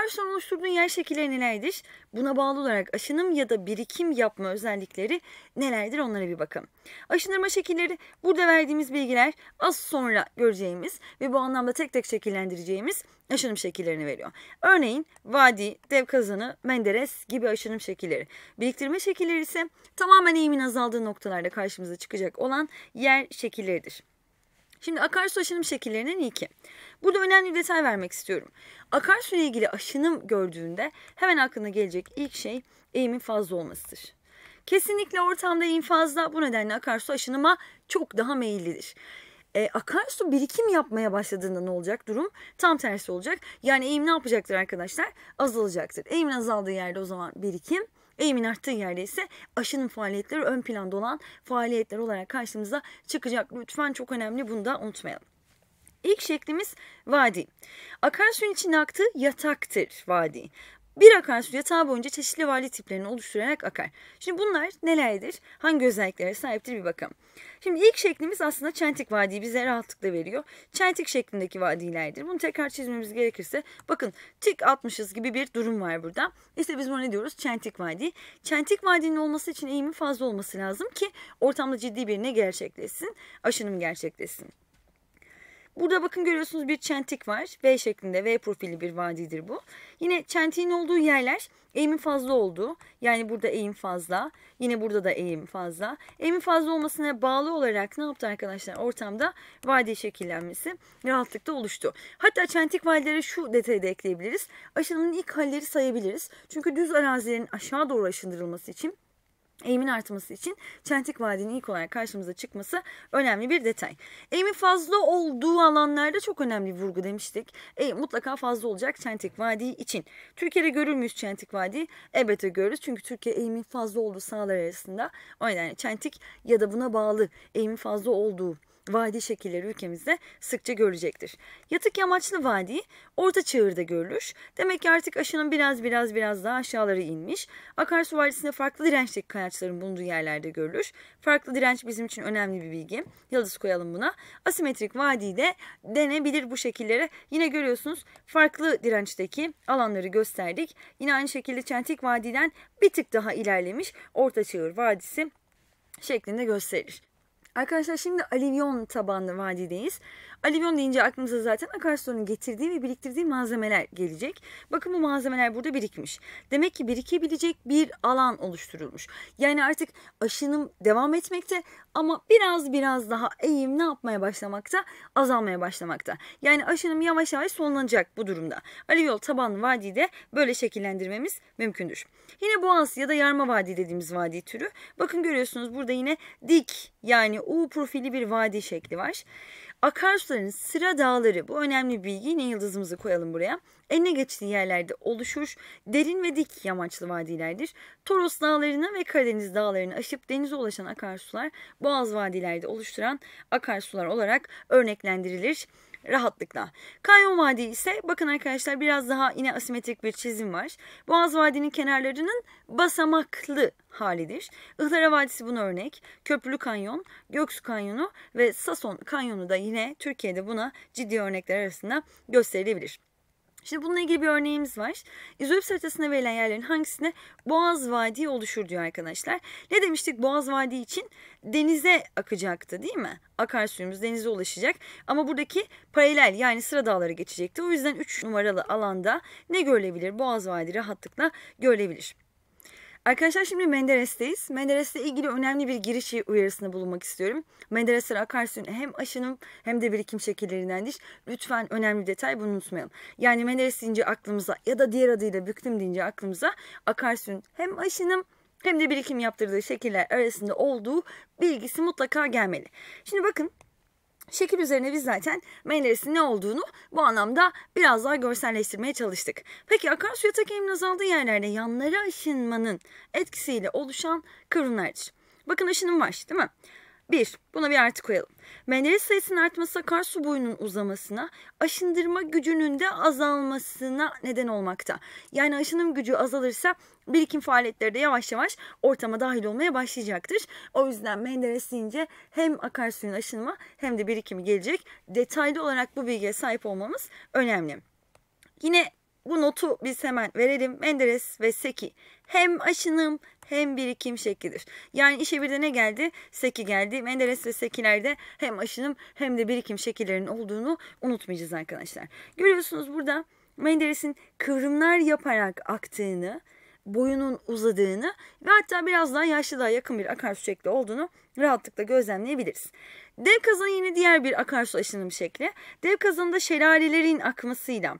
Karson oluşturduğun yer şekilleri nelerdir? Buna bağlı olarak aşınım ya da birikim yapma özellikleri nelerdir onlara bir bakın. Aşındırma şekilleri burada verdiğimiz bilgiler az sonra göreceğimiz ve bu anlamda tek tek şekillendireceğimiz aşınım şekillerini veriyor. Örneğin vadi, dev kazanı, menderes gibi aşınım şekilleri. Biriktirme şekilleri ise tamamen eğimin azaldığı noktalarda karşımıza çıkacak olan yer şekilleridir. Şimdi akarsu aşınım şekillerinin ilki. Burada önemli bir detay vermek istiyorum. Akarsu ile ilgili aşınım gördüğünde hemen aklına gelecek ilk şey eğimin fazla olmasıdır. Kesinlikle ortamda eğim fazla bu nedenle akarsu aşınıma çok daha meyillidir e, akarsu birikim yapmaya başladığında ne olacak durum? Tam tersi olacak. Yani eğim ne yapacaktır arkadaşlar? Azalacaktır. Eğimin azaldığı yerde o zaman birikim Eğimin arttığı yerde ise aşının faaliyetleri ön planda olan faaliyetler olarak karşımıza çıkacak. Lütfen çok önemli bunu da unutmayalım. İlk şeklimiz vadi. Akarsuyun için aktığı yataktır vadi. Bir akarsu yatağı boyunca çeşitli vali tiplerini oluşturarak akar. Şimdi bunlar nelerdir? Hangi özelliklere sahiptir bir bakalım. Şimdi ilk şeklimiz aslında çentik vadiyi bize rahatlıkla veriyor. Çentik şeklindeki vadilerdir. Bunu tekrar çizmemiz gerekirse bakın tik atmışız gibi bir durum var burada. İşte biz buna ne diyoruz? Çentik vadi. Çentik vadinin olması için eğimin fazla olması lazım ki ortamda ciddi bir ne gerçekleşsin? Aşınım gerçekleşsin. Burada bakın görüyorsunuz bir çentik var. V şeklinde V profili bir vadidir bu. Yine çentiğin olduğu yerler eğimin fazla olduğu. Yani burada eğim fazla. Yine burada da eğim fazla. Eğimin fazla olmasına bağlı olarak ne yaptı arkadaşlar? Ortamda vadi şekillenmesi rahatlıkla oluştu. Hatta çentik vadilere şu detayı da ekleyebiliriz. Aşınımın ilk halleri sayabiliriz. Çünkü düz arazilerin aşağı doğru aşındırılması için eğimin artması için Çentik Vadi'nin ilk olarak karşımıza çıkması önemli bir detay. Eğimin fazla olduğu alanlarda çok önemli bir vurgu demiştik. Eğim mutlaka fazla olacak Çentik Vadi için. Türkiye'de görür müyüz Çentik Vadi? Elbette görürüz. Çünkü Türkiye eğimin fazla olduğu sahalar arasında. O nedenle Çentik ya da buna bağlı eğimin fazla olduğu vadi şekilleri ülkemizde sıkça görülecektir. Yatık yamaçlı vadi orta çağırda görülür. Demek ki artık aşının biraz biraz biraz daha aşağılara inmiş. Akarsu vadisinde farklı dirençteki kayaçların bulunduğu yerlerde görülür. Farklı direnç bizim için önemli bir bilgi. Yıldız koyalım buna. Asimetrik vadi de denebilir bu şekillere. Yine görüyorsunuz farklı dirençteki alanları gösterdik. Yine aynı şekilde Çentik Vadi'den bir tık daha ilerlemiş Orta Çağır Vadisi şeklinde gösterir. Arkadaşlar şimdi alivyon tabanlı vadideyiz. Alüvyon deyince aklımıza zaten akarsuların getirdiği ve biriktirdiği malzemeler gelecek. Bakın bu malzemeler burada birikmiş. Demek ki birikebilecek bir alan oluşturulmuş. Yani artık aşınım devam etmekte ama biraz biraz daha eğim ne yapmaya başlamakta? Azalmaya başlamakta. Yani aşınım yavaş yavaş sonlanacak bu durumda. Alüvyol tabanlı vadide böyle şekillendirmemiz mümkündür. Yine boğaz ya da yarma vadi dediğimiz vadi türü. Bakın görüyorsunuz burada yine dik yani U profili bir vadi şekli var. Akarsuların sıra dağları bu önemli bilgi yine yıldızımızı koyalım buraya. Eline geçtiği yerlerde oluşur. Derin ve dik yamaçlı vadilerdir. Toros dağlarına ve Karadeniz dağlarını aşıp denize ulaşan akarsular boğaz vadilerde oluşturan akarsular olarak örneklendirilir rahatlıkla. Kanyon Vadi ise bakın arkadaşlar biraz daha yine asimetrik bir çizim var. Boğaz Vadi'nin kenarlarının basamaklı halidir. Ihlara Vadisi buna örnek. Köprülü Kanyon, Göksu Kanyonu ve Sason Kanyonu da yine Türkiye'de buna ciddi örnekler arasında gösterilebilir. Şimdi bununla ilgili bir örneğimiz var. İzolüps haritasına verilen yerlerin hangisine Boğaz Vadii oluşur diyor arkadaşlar. Ne demiştik Boğaz Vadii için denize akacaktı değil mi? Akarsuyumuz denize ulaşacak ama buradaki paralel yani sıra dağları geçecekti. O yüzden 3 numaralı alanda ne görülebilir? Boğaz Vadii rahatlıkla görülebilir. Arkadaşlar şimdi Menderes'teyiz. Menderes'le ilgili önemli bir girişi uyarısında bulunmak istiyorum. Menderesler akarsuyun hem aşınım hem de birikim şekillerindendir. Lütfen önemli detay bunu unutmayalım. Yani Menderes deyince aklımıza ya da diğer adıyla büktüm deyince aklımıza akarsuyun hem aşınım hem de birikim yaptırdığı şekiller arasında olduğu bilgisi mutlaka gelmeli. Şimdi bakın Şekil üzerine biz zaten meylerisi ne olduğunu bu anlamda biraz daha görselleştirmeye çalıştık. Peki akarsuya takeyinin azaldığı yerlerde yanlara aşınmanın etkisiyle oluşan kıvrımlardır. Bakın aşınım var değil mi? 1. Buna bir artı koyalım. Menderes sayısının artması akarsu boyunun uzamasına, aşındırma gücünün de azalmasına neden olmakta. Yani aşınım gücü azalırsa birikim faaliyetleri de yavaş yavaş ortama dahil olmaya başlayacaktır. O yüzden Menderes deyince hem akarsuyun aşınma hem de birikimi gelecek. Detaylı olarak bu bilgiye sahip olmamız önemli. Yine bu notu biz hemen verelim. Menderes ve Seki hem aşınım hem birikim şeklidir. Yani işe bir de ne geldi? Seki geldi. Menderes ve Sekiler'de hem aşınım hem de birikim şekillerinin olduğunu unutmayacağız arkadaşlar. Görüyorsunuz burada Menderes'in kıvrımlar yaparak aktığını, boyunun uzadığını ve hatta biraz daha yaşlı daha yakın bir akarsu şekli olduğunu rahatlıkla gözlemleyebiliriz. Dev kazan yine diğer bir akarsu aşınım şekli. Dev kazanda şelalelerin akmasıyla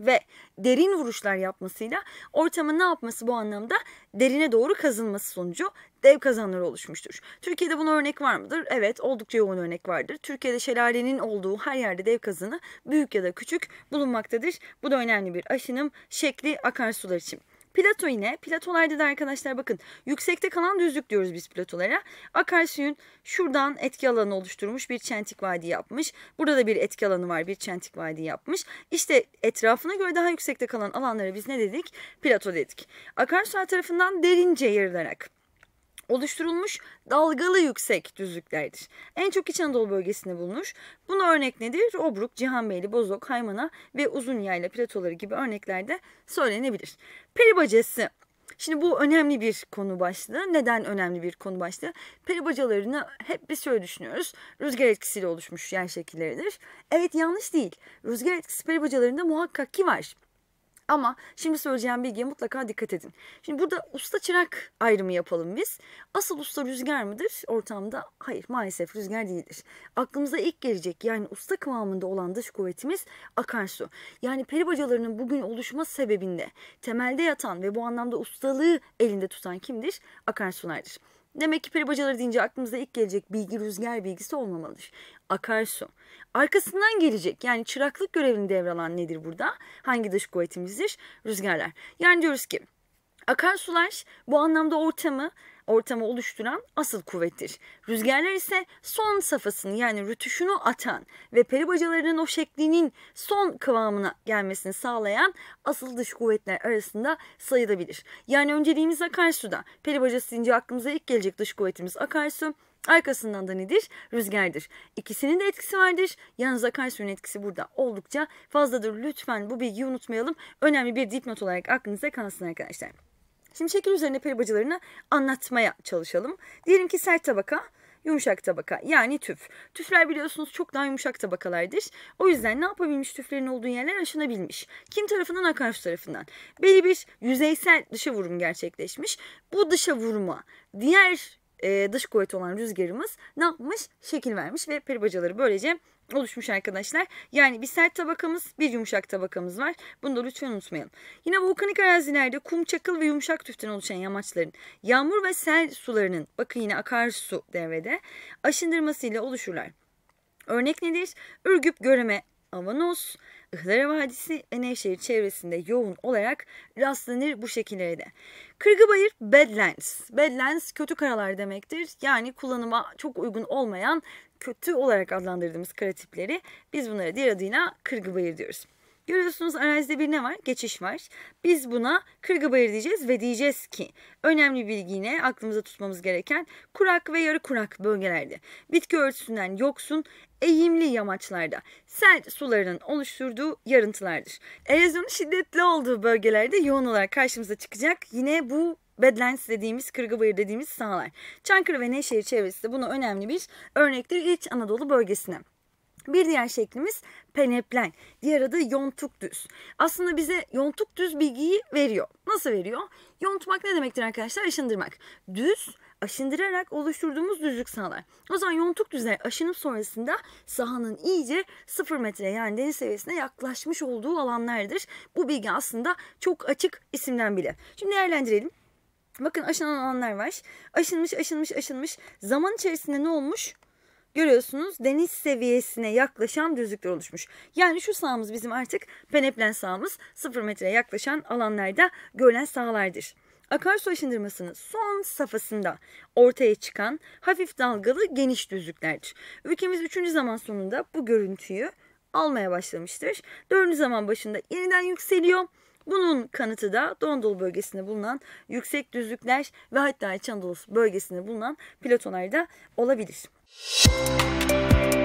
ve derin vuruşlar yapmasıyla ortamın ne yapması bu anlamda derine doğru kazılması sonucu dev kazanları oluşmuştur. Türkiye'de buna örnek var mıdır? Evet oldukça yoğun örnek vardır. Türkiye'de şelalenin olduğu her yerde dev kazanı büyük ya da küçük bulunmaktadır. Bu da önemli bir aşınım şekli akarsular için. Plato yine. Platolarda da arkadaşlar bakın yüksekte kalan düzlük diyoruz biz platolara. Akarsuyun şuradan etki alanı oluşturmuş bir çentik vadi yapmış. Burada da bir etki alanı var bir çentik vadi yapmış. İşte etrafına göre daha yüksekte kalan alanlara biz ne dedik? Plato dedik. Akarsu tarafından derince yarılarak oluşturulmuş dalgalı yüksek düzlüklerdir. En çok İç Anadolu bölgesinde bulunur. Buna örnek nedir? Obruk, Cihanbeyli, Bozok, Haymana ve Uzun Yayla platoları gibi örneklerde söylenebilir. Peri Şimdi bu önemli bir konu başlığı. Neden önemli bir konu başlığı? Peribacalarını hep bir şöyle düşünüyoruz. Rüzgar etkisiyle oluşmuş yer şekilleridir. Evet yanlış değil. Rüzgar etkisi peribacalarında muhakkak ki var. Ama şimdi söyleyeceğim bilgiye mutlaka dikkat edin. Şimdi burada usta çırak ayrımı yapalım biz. Asıl usta rüzgar mıdır ortamda? Hayır maalesef rüzgar değildir. Aklımıza ilk gelecek yani usta kıvamında olan dış kuvvetimiz akarsu. Yani peri bacalarının bugün oluşma sebebinde temelde yatan ve bu anlamda ustalığı elinde tutan kimdir? Akarsulardır. Demek ki peri bacaları deyince aklımıza ilk gelecek bilgi rüzgar bilgisi olmamalıdır. Akarsu. Arkasından gelecek yani çıraklık görevini devralan nedir burada? Hangi dış kuvvetimizdir? Rüzgarlar. Yani diyoruz ki Akarsular bu anlamda ortamı ortamı oluşturan asıl kuvvettir. Rüzgarlar ise son safhasını yani rütüşünü atan ve peri bacalarının o şeklinin son kıvamına gelmesini sağlayan asıl dış kuvvetler arasında sayılabilir. Yani önceliğimiz akarsuda. Peri bacası deyince aklımıza ilk gelecek dış kuvvetimiz akarsu. Arkasından da nedir? Rüzgardır. İkisinin de etkisi vardır. Yalnız akarsuyun etkisi burada oldukça fazladır. Lütfen bu bilgiyi unutmayalım. Önemli bir dipnot olarak aklınıza kalsın arkadaşlar. Şimdi şekil üzerine peri bacalarını anlatmaya çalışalım. Diyelim ki sert tabaka yumuşak tabaka yani tüf. Tüfler biliyorsunuz çok daha yumuşak tabakalardır. O yüzden ne yapabilmiş tüflerin olduğu yerler aşınabilmiş. Kim tarafından? Akarsu tarafından. Belli bir yüzeysel dışa vurum gerçekleşmiş. Bu dışa vurma, diğer e, dış kuvvet olan rüzgarımız ne yapmış? Şekil vermiş ve peri bacaları böylece oluşmuş arkadaşlar. Yani bir sert tabakamız, bir yumuşak tabakamız var. Bunu da lütfen unutmayalım. Yine volkanik arazilerde kum, çakıl ve yumuşak tüften oluşan yamaçların yağmur ve sel sularının, bakın yine akarsu devrede, aşındırmasıyla oluşurlar. Örnek nedir? Ürgüp, Göreme, Avanos, Ihlara Vadisi ve Nevşehir çevresinde yoğun olarak rastlanır bu şekillere de. Kırgıbayır Badlands. Badlands kötü karalar demektir. Yani kullanıma çok uygun olmayan kötü olarak adlandırdığımız kara tipleri biz bunlara diğer adıyla kırgı bayır diyoruz. Görüyorsunuz arazide bir ne var? Geçiş var. Biz buna kırgı bayır diyeceğiz ve diyeceğiz ki önemli bilgi yine aklımıza tutmamız gereken kurak ve yarı kurak bölgelerde bitki örtüsünden yoksun eğimli yamaçlarda sel sularının oluşturduğu yarıntılardır. Erozyonun şiddetli olduğu bölgelerde yoğun olarak karşımıza çıkacak. Yine bu Badlands dediğimiz, Kırgıbayır dediğimiz sahalar. Çankırı ve Nevşehir çevresi de buna önemli bir örnektir İç Anadolu bölgesine. Bir diğer şeklimiz peneplen. Diğer adı yontuk düz. Aslında bize yontuk düz bilgiyi veriyor. Nasıl veriyor? Yontmak ne demektir arkadaşlar? Aşındırmak. Düz aşındırarak oluşturduğumuz düzlük sağlar. O zaman yontuk düzey aşınım sonrasında sahanın iyice 0 metre yani deniz seviyesine yaklaşmış olduğu alanlardır. Bu bilgi aslında çok açık isimden bile. Şimdi değerlendirelim. Bakın aşınan aşılananlar var. Aşınmış, aşınmış, aşınmış. Zaman içerisinde ne olmuş? Görüyorsunuz deniz seviyesine yaklaşan düzlükler oluşmuş. Yani şu sahamız bizim artık peneplen sahamız 0 metreye yaklaşan alanlarda görülen sahalardır akarsu aşındırmasının son safhasında ortaya çıkan hafif dalgalı geniş düzlüklerdir. Ülkemiz 3. zaman sonunda bu görüntüyü almaya başlamıştır. 4. zaman başında yeniden yükseliyor bunun kanıtı da Doğu bölgesinde bulunan yüksek düzlükler ve hatta İç Anadolu bölgesinde bulunan platonerda olabilir. Müzik